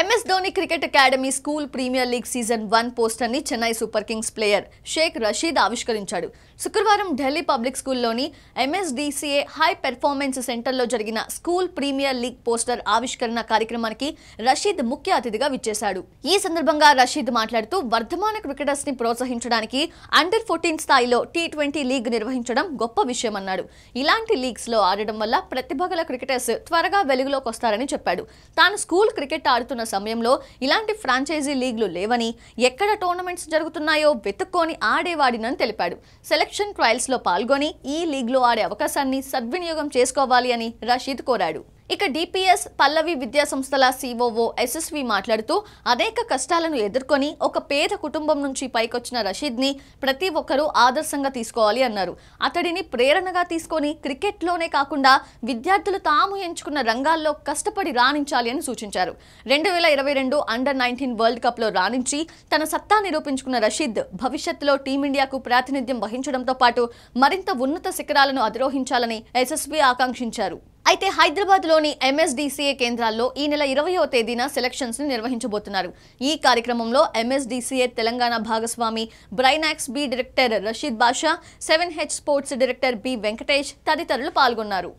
MS Dhoni cricket academy school premier league season one poster ని Chennai Super Kings player Shaik Rasheed ఆవిష్కరించాడు శుక్రవారం Delhi public స్కూల్లోని ఎంఎస్డిసిఏ high performance సెంటర్లో జరిగిన స్కూల్ ప్రీమియర్ లీగ్ పోస్టర్ ఆవిష్కరణ కార్యక్రమానికి రషీద్ ముఖ్య అతిథిగా విచ్చేశాడు ఈ సందర్భంగా రషీద్ మాట్లాడుతూ వర్ధమాన క్రికెటర్స్ ని ప్రోత్సహించడానికి అండర్ ఫోర్టీన్ స్థాయిలో టీ ట్వంటీ లీగ్ నిర్వహించడం గొప్ప విషయమన్నాడు ఇలాంటి లీగ్స్ లో ఆడడం వల్ల ప్రతిభగల క్రికెటర్స్ త్వరగా వెలుగులోకి వస్తారని చెప్పాడు తాను స్కూల్ క్రికెట్ ఆడుతున్న సమయంలో ఇలాంటి ఫ్రాంచైజీ లీగ్లు లేవని ఎక్కడ టోర్నమెంట్స్ జరుగుతున్నాయో వెతుక్కొని ఆడేవాడినని తెలిపాడు సెలక్షన్ ట్రయల్స్లో పాల్గొని ఈ లీగ్లో ఆడే అవకాశాన్ని సద్వినియోగం చేసుకోవాలి అని రషీద్ కోరాడు ఇక డిపిఎస్ పల్లవి విద్యా సంస్థల సిఓఓ ఎస్ఎస్వి మాట్లాడుతూ అనేక కష్టాలను ఎదుర్కొని ఒక పేద కుటుంబం నుంచి పైకొచ్చిన రషీద్ని ప్రతి ఒక్కరూ ఆదర్శంగా తీసుకోవాలి అన్నారు అతడిని ప్రేరణగా తీసుకొని క్రికెట్లోనే కాకుండా విద్యార్థులు తాము ఎంచుకున్న రంగాల్లో కష్టపడి రాణించాలి అని సూచించారు రెండు వేల ఇరవై రెండు అండర్ నైన్టీన్ వరల్డ్ కప్లో రాణించి తన సత్తా నిరూపించుకున్న రషీద్ భవిష్యత్తులో టీమిండియాకు ప్రాతినిధ్యం వహించడంతో పాటు మరింత ఉన్నత శిఖరాలను అధిరోహించాలని ఎస్ఎస్వి ఆకాంక్షించారు అయితే హైదరాబాద్లోని ఎంఎస్డీసీఏ కేంద్రాల్లో ఈ నెల ఇరవయో తేదీన సెలక్షన్స్ ని నిర్వహించబోతున్నారు ఈ కార్యక్రమంలో ఎంఎస్డీసీఏ తెలంగాణ భాగస్వామి Brainox B director Rasheed Basha seven H sports director B Venkatesh తదితరులు పాల్గొన్నారు